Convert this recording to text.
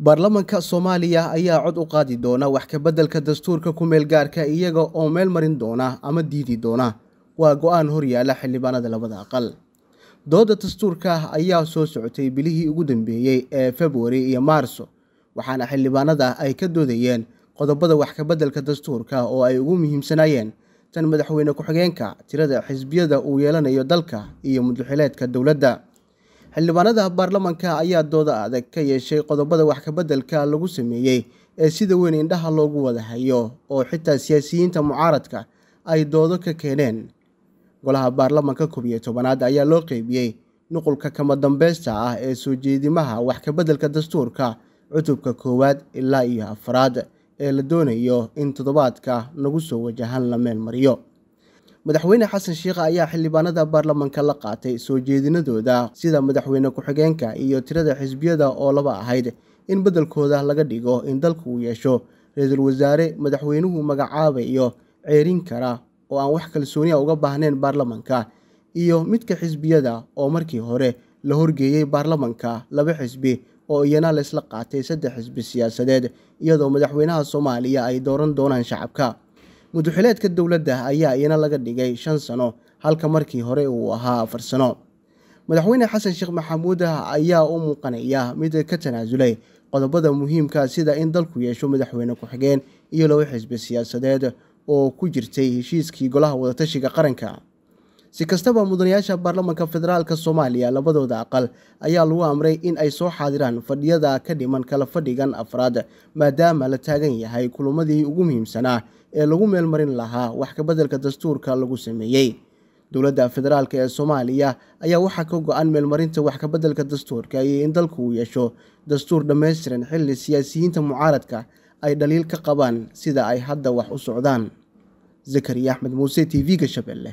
baarlamaanka soomaaliya ayaa cod u qaadi doona wax ka beddelka dastuurka ku meel gaarka iyaga oo meel marin doona ama diidi doona waa go-aan hor horyaala xildhibaanada labada aqal dooda dastuurka ayaa soo socotay bilihii ugu dambeeyey ee februari iyo maarso waxaana xildhibaanada ay ka doodayeen qodobada wax ka beddelka dastuurka oo ay ugu muhiimsanaayeen tan madaxweyne ku-xigeenka tirada xisbiyada uu yeelanayo dalka iyo mudlaxileedka dowladda xildhibaanada baarlamaanka ah ayaa dooda adag ka yeeshay qodobada wax kabedelka lagu sameeyey ee sida weyn indhaha loogu wada hayo oo xitaa siyaasiyiinta mucaaradka ay doodo ka keeneen golaha baarlamanka kob iyo tobanaad ayaa loo qeybiyey nuqulka kama dambeysta ah ee soo jeedimaha wax kabedelka dastuurka cutubka koowaad ilaa iyo afraad ee la doonayo in toddobaadka nagu soo wajahan la meel mariyo madaxweyne xasan sheikh ayaa xildhibaanada baarlamaanka la qaatay soo jeedinadooda sida madaxweyne ku-xigeenka iyo tirada xisbiyada oo laba ahayd in beddelkooda laga dhigo in dalku uu yeesho ra-iisul wasaare madaxweynuhu magacaabayo ceerin kara oo aan wax kalsooniya uga baahnayn baarlamanka iyo midka xisbiyada oo markii hore la horgeeyey baarlamanka laba xisbi oo iyana laysla qaatay saddex xisbi siyaasadeed iyadoo madaxweynaha soomaaliya ay dooran doonaan shacabka muduxileedka dowladda ayaa iyana laga dhigay shan sano halka markii hore uu ahaa afar sano madaxweyne xasan sheekh maxamuud ayaa u muuqanaya mid ka tanaasulay qodobada muhiimka sida in dalku yeesho madaxweyne ku-xigeen iyo laba xisbi siyaasadeed oo ku jirtay heshiiskii golaha wadatashiga qaranka si kastaba mudanayaasha baarlamaanka federaalka soomaaliya labadooda aqal ayaa lagu amray in ay soo xaadiraan fadhiyada ka dhiman kala fadhigan afraad maadaama la taagan yahay kulummadii ugu muhiimsanaa ee lagu meelmarin lahaa wax kabeddelka dastuurka lagu sameeyey dowladda federaalk ee soomaaliya ayaa waxaa ka go-an meelmarinta wax kabeddelka dastuurka iyo in dalku uu yeesho dastuur dhammaystiran xilli siyaasiyiinta mucaaradka ay dhaliil ka qabaan sida ay hadda wax u socdaan zakariya axmed muuse t v-ga shabeelle